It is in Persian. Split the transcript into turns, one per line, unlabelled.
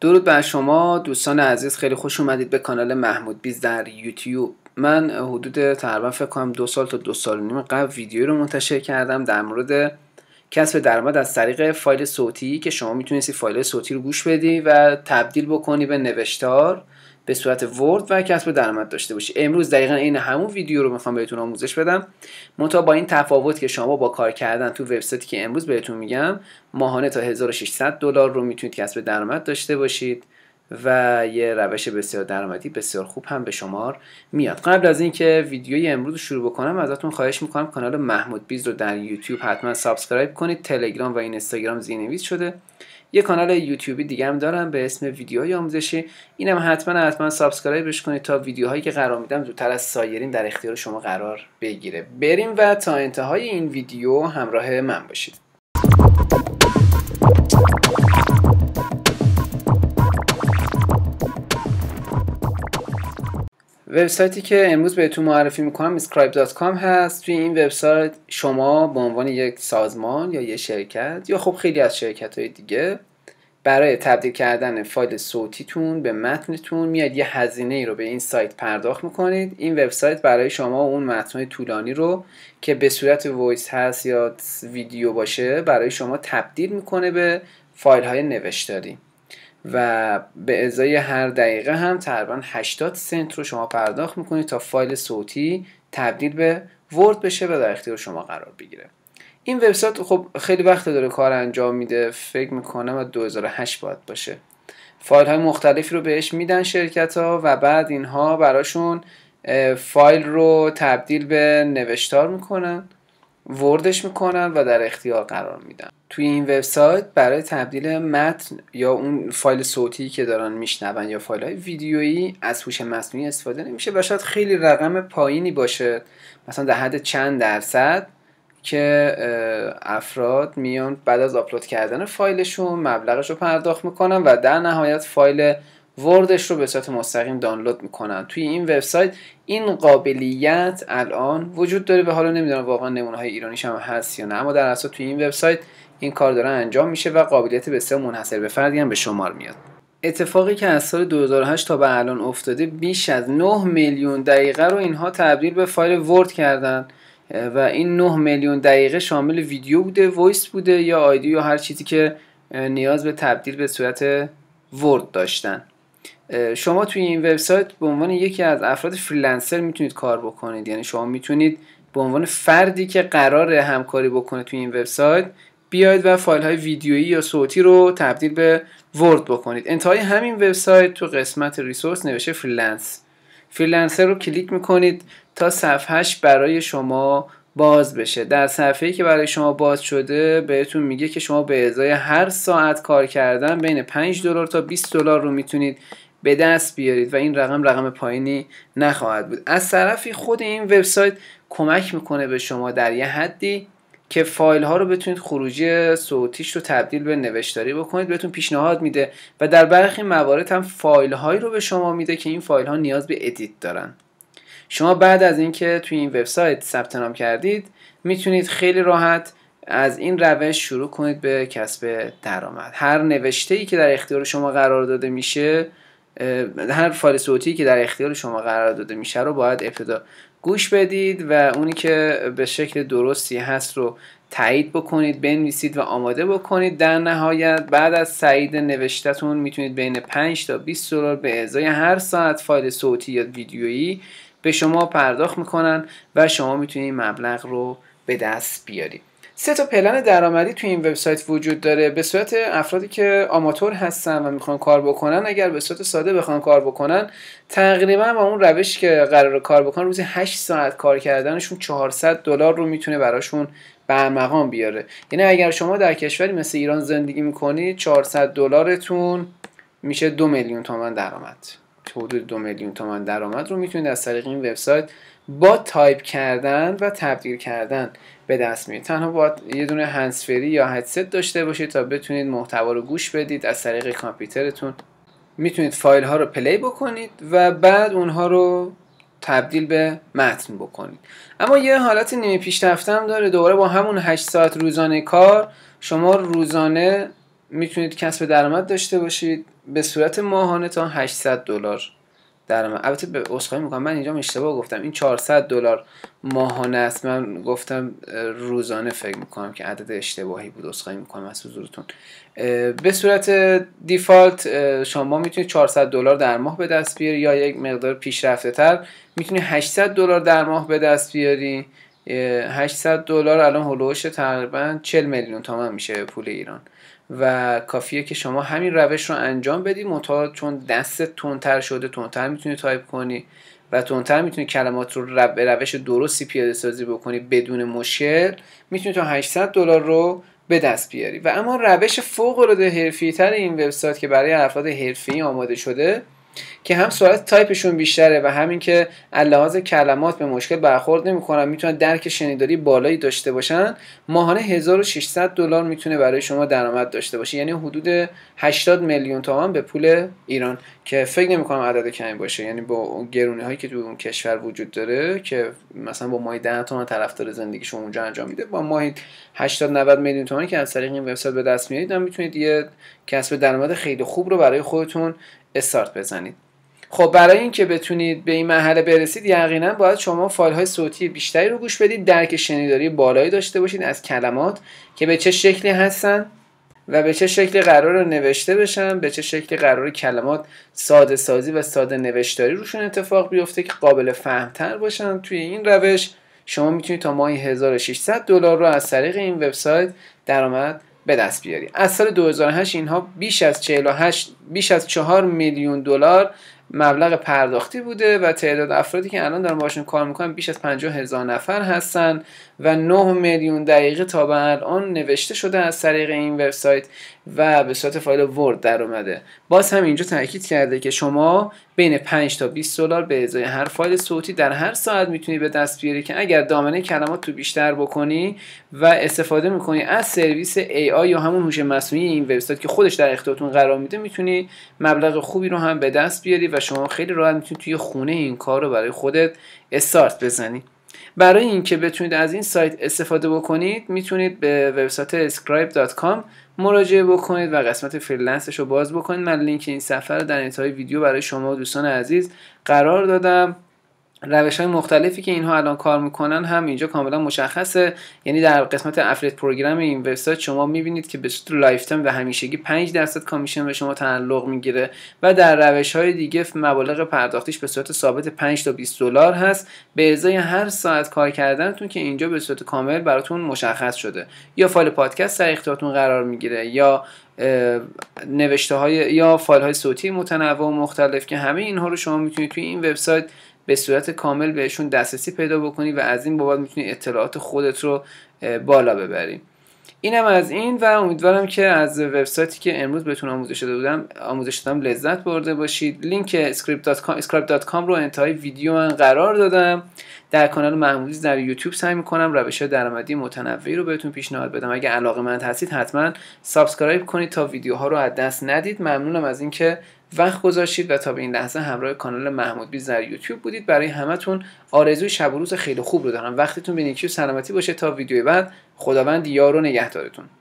درود بر شما دوستان عزیز خیلی خوش اومدید به کانال محمود بیز در یوتیوب من حدود تقریبا فکر کنم دو سال تا دو سال و نیم قبل ویدیو رو منتشر کردم در مورد کسب درآمد از طریق فایل صوتی که شما میتونستی فایل صوتی رو گوش بدی و تبدیل بکنی به نوشتار به صورت ورد و کسب درآمد داشته باشید امروز دقیقا این همون ویدیو رو میخوام بهتون آموزش بدم منتها با این تفاوت که شما با کار کردن تو وبسایتی که امروز بهتون میگم ماهانه تا 1600 دلار رو میتونید کسب درآمد داشته باشید و یه روش بسیار درآمدی بسیار خوب هم به شمار میاد قبل از اینکه ویدیوی امروز رو شروع بکنم ازتون خواهش میکنم کانال محمود بیز رو در یوتیوب حتما سابسکرایب کنید تلگرام و اینستاگرام زیرنویس شده یه کانال یوتیوبی دیگه هم دارم به اسم ویدیوهای آموزشی اینم حتما حتما سابسکرایبش کنید تا ویدیوهایی که قرار میدم زودتر از سایرین در اختیار شما قرار بگیره بریم و تا انتهای این ویدیو همراه من باشید وبسایتی که امروز بهتون معرفی میکنم scribe.com هست توی این وبسایت شما به عنوان یک سازمان یا یه شرکت یا خب خیلی از شرکت های دیگه برای تبدیل کردن فایل صوتیتون به متنتون میاد یه هزینه ای رو به این سایت پرداخت میکنید این وبسایت برای شما اون متن طولانی رو که به صورت وایس هست یا ویدیو باشه برای شما تبدیل میکنه به فایل های نوشتاری و به ازای هر دقیقه هم تقریبا 80 سنت رو شما پرداخت میکنید تا فایل صوتی تبدیل به ورد بشه و در اختیار شما قرار بگیره این وبسایت خب خیلی وقت داره کار انجام میده فکر میکنم و 2008 باید باشه فایل های مختلفی رو بهش میدن شرکت ها و بعد اینها براشون فایل رو تبدیل به نوشتار میکنن وردش میکنن و در اختیار قرار میدن توی این وبسایت برای تبدیل متن یا اون فایل صوتی که دارن میشنون یا فایل های ویدیویی از هوش مصنوعی استفاده نمیشه و شاید خیلی رقم پایینی باشه مثلا در حد چند درصد که افراد میان بعد از آپلود کردن فایلشون مبلغش رو پرداخت میکنن و در نهایت فایل وردش رو به صورت مستقیم دانلود میکنن توی این وبسایت این قابلیت الان وجود داره به حالا نمیدونم واقعا نمونه های ایرانیش هم هست یا نه اما در اصل توی این وبسایت این کار داره انجام میشه و قابلیت بسیار منحصر به فردی هم به شمار میاد اتفاقی که از سال 2008 تا به الان افتاده بیش از 9 میلیون دقیقه رو اینها تبدیل به فایل ورد کردن و این 9 میلیون دقیقه شامل ویدیو بوده، وایس بوده یا آیدی یا هر چیزی که نیاز به تبدیل به صورت ورد داشتن شما توی این وبسایت به عنوان یکی از افراد فریلنسر میتونید کار بکنید یعنی شما میتونید به عنوان فردی که قرار همکاری بکنه توی این وبسایت بیاید و فایل های ویدیویی یا صوتی رو تبدیل به ورد بکنید انتهای همین وبسایت تو قسمت ریسورس نوشته فریلنس فریلنسر رو کلیک میکنید تا صفحهش برای شما باز بشه در صفحه‌ای که برای شما باز شده بهتون میگه که شما به ازای هر ساعت کار کردن بین 5 دلار تا 20 دلار رو میتونید به دست بیارید و این رقم رقم پایینی نخواهد بود از طرفی خود این وبسایت کمک میکنه به شما در یه حدی که فایل ها رو بتونید خروجی صوتیش رو تبدیل به نوشتاری بکنید بهتون پیشنهاد میده و در برخی موارد هم فایل هایی رو به شما میده که این فایل ها نیاز به ادیت دارن شما بعد از اینکه توی این وبسایت ثبت نام کردید میتونید خیلی راحت از این روش شروع کنید به کسب درآمد هر نوشته ای که در اختیار شما قرار داده میشه هر فایل صوتی که در اختیار شما قرار داده میشه رو باید ابتدا گوش بدید و اونی که به شکل درستی هست رو تایید بکنید بنویسید و آماده بکنید در نهایت بعد از سعید نوشتتون میتونید بین 5 تا 20 دلار به ازای هر ساعت فایل صوتی یا ویدیویی به شما پرداخت میکنن و شما میتونید مبلغ رو به دست بیارید سه تا پلن درآمدی توی این وبسایت وجود داره به صورت افرادی که آماتور هستن و میخوان کار بکنن اگر به صورت ساده بخوان کار بکنن تقریبا با اون روش که قرار کار بکنن روزی 8 ساعت کار کردنشون 400 دلار رو میتونه براشون برمقام بیاره یعنی اگر شما در کشوری مثل ایران زندگی میکنید 400 دلارتون میشه دو میلیون تومن درآمد حدود دو میلیون تومن درآمد رو میتونید از طریق این وبسایت با تایپ کردن و تبدیل کردن به دست میاد تنها باید یه دونه هنسفری یا هدست داشته باشید تا بتونید محتوا رو گوش بدید از طریق کامپیوترتون میتونید فایل ها رو پلی بکنید و بعد اونها رو تبدیل به متن بکنید اما یه حالت نیمه پیش هم داره دوباره با همون 8 ساعت روزانه کار شما روزانه میتونید کسب درآمد داشته باشید به صورت ماهانه تا 800 دلار من البته به اسخای میکنم من اینجا اشتباه گفتم این 400 دلار ماهانه است من گفتم روزانه فکر میکنم که عدد اشتباهی بود عذرخواهی میکنم از حضورتون به صورت دیفالت شما میتونید 400 دلار در ماه به دست بیاری یا یک مقدار پیشرفته تر میتونید 800 دلار در ماه به دست بیاری 800 دلار الان هلوش تقریبا 40 میلیون تومن میشه پول ایران و کافیه که شما همین روش رو انجام بدی منتها چون دست تندتر شده تونتر میتونی تایپ کنی و تندتر میتونی کلمات رو به روش درستی پیاده سازی بکنی بدون مشکل میتونی تا 800 دلار رو به دست بیاری و اما روش فوق العاده حرفی تر این وبسایت که برای افراد حرفی آماده شده که هم سرعت تایپشون بیشتره و همین که لحاظ کلمات به مشکل برخورد نمیکنن میتونن درک شنیداری بالایی داشته باشن ماهانه 1600 دلار میتونه برای شما درآمد داشته باشه یعنی حدود 80 میلیون تومان به پول ایران که فکر نمیکنم عدد کمی باشه یعنی با گرونی هایی که تو اون کشور وجود داره که مثلا با ماهی 10 تومن طرفدار شما اونجا انجام میده با ماهی 80 90 میلیون تومانی که از طریق این وبسایت به دست میارید میتونید یه کسب درآمد خیلی خوب رو برای خودتون استارت بزنید خب برای اینکه بتونید به این مرحله برسید یقینا باید شما فایل های صوتی بیشتری رو گوش بدید درک شنیداری بالایی داشته باشید از کلمات که به چه شکلی هستن و به چه شکلی قرار نوشته بشن به چه شکلی قرار کلمات ساده سازی و ساده نوشتاری روشون اتفاق بیفته که قابل فهمتر باشن توی این روش شما میتونید تا ماهی 1600 دلار رو از طریق این وبسایت درآمد به دست بیاری از سال 2008 اینها بیش از 48 بیش از 4 میلیون دلار مبلغ پرداختی بوده و تعداد افرادی که الان دارن باشون کار میکنن بیش از 50 هزار نفر هستن و 9 میلیون دقیقه تا به الان نوشته شده از طریق این وبسایت و به صورت فایل ورد در اومده باز هم اینجا تاکید کرده که شما بین 5 تا 20 دلار به ازای هر فایل صوتی در هر ساعت میتونی به دست بیاری که اگر دامنه کلمات تو بیشتر بکنی و استفاده میکنی از سرویس AI یا همون هوش مصنوعی این وبسایت که خودش در اختیارتون قرار میده میتونی مبلغ خوبی رو هم به دست بیاری و شما خیلی راحت میتونید توی خونه این کار رو برای خودت استارت بزنید برای اینکه بتونید از این سایت استفاده بکنید میتونید به وبسایت scribe.com مراجعه بکنید و قسمت فریلنسش رو باز بکنید من لینک این سفر رو در انتهای ویدیو برای شما و دوستان عزیز قرار دادم روش های مختلفی که اینها الان کار میکنن هم اینجا کاملا مشخصه یعنی در قسمت افلیت پروگرام این وبسایت شما میبینید که به صورت لایف تایم و همیشگی 5 درصد کامیشن به شما تعلق میگیره و در روش های دیگه مبالغ پرداختیش به صورت ثابت 5 تا 20 دلار هست به ازای هر ساعت کار کردنتون که اینجا به صورت کامل براتون مشخص شده یا فایل پادکست در اختیارتون قرار میگیره یا نوشته های یا فایل های صوتی متنوع و مختلف که همه اینها رو شما میتونید توی این وبسایت به صورت کامل بهشون دسترسی پیدا بکنی و از این بابت میتونی اطلاعات خودت رو بالا ببری اینم از این و امیدوارم که از وبسایتی که امروز بهتون آموزش داده بودم آموزش دادم لذت برده باشید لینک script.com رو انتهای ویدیو من قرار دادم در کانال محمودیز در یوتیوب سعی میکنم روش درآمدی متنوعی رو بهتون پیشنهاد بدم اگه علاقه من هستید حتما سابسکرایب کنید تا ویدیوها رو از دست ندید ممنونم از اینکه وقت گذاشتید و تا به این لحظه همراه کانال محمود بیز در یوتیوب بودید برای همتون آرزوی شب و روز خیلی خوب رو دارم وقتتون به نیکی و سلامتی باشه تا ویدیوی بعد خداوند یار و نگهدارتون